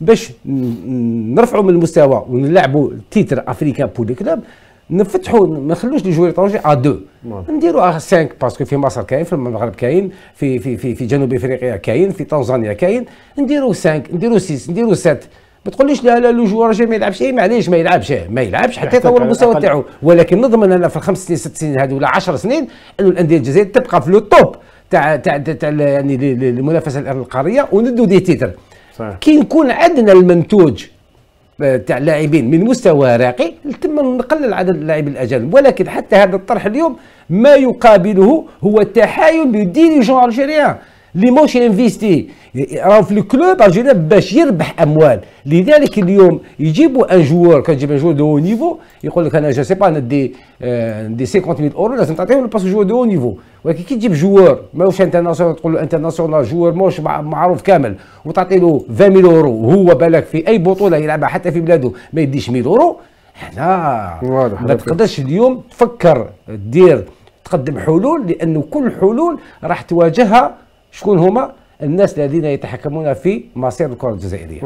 باش نرفعوا من المستوى ونلعبوا تيتر افريكا بور لي كلوب نفتحوا ما نخلوش لي جوي طونجي ا دو نديروا ا 5 باسكو في مصر كاين في المغرب كاين في في في, في جنوب افريقيا كاين في تنزانيا كاين نديروا 5 نديروا 6 نديروا 7 ما تقوليش لا لا لو جوار جاي ما يلعبش اي معليش ما يلعبش ما يلعبش حتى يطور المستوى تاعو ولكن نضمن انا في الخمس سنين ست سنين هذه ولا 10 سنين انه الانديه الجزائريه تبقى في لو توب تاع تاع تاع يعني المنافسه القاريه وندو دي تيتر كي نكون عندنا المنتوج آه، تاع اللاعبين من مستوى راقي تم نقلل عدد اللاعبين الاجانب ولكن حتى هذا الطرح اليوم ما يقابله هو التحايل بديريجون الجيريان اللي موش انفيستي راهو في الكلوب الجيريا باش يربح اموال لذلك اليوم يجيبوا ان جوار كتجيب ان جوار دو نيفو يقول لك انا جو سي با ندي آه، ندي 50000 اورو لازم تعطيهم باس جوار دو نيفو ولكن كي تجيب جوار ماهوش انترناسيونال تقول له انترناسيونال جوار موش معروف كامل وتعطي له 20000 اورو وهو بالك في اي بطوله يلعبها حتى في بلاده ما يديش 100 اورو هنا ما تقدرش اليوم تفكر دير تقدم حلول لانه كل حلول راح تواجهها شكون هما الناس الذين يتحكمون في مصير الكره الجزائريه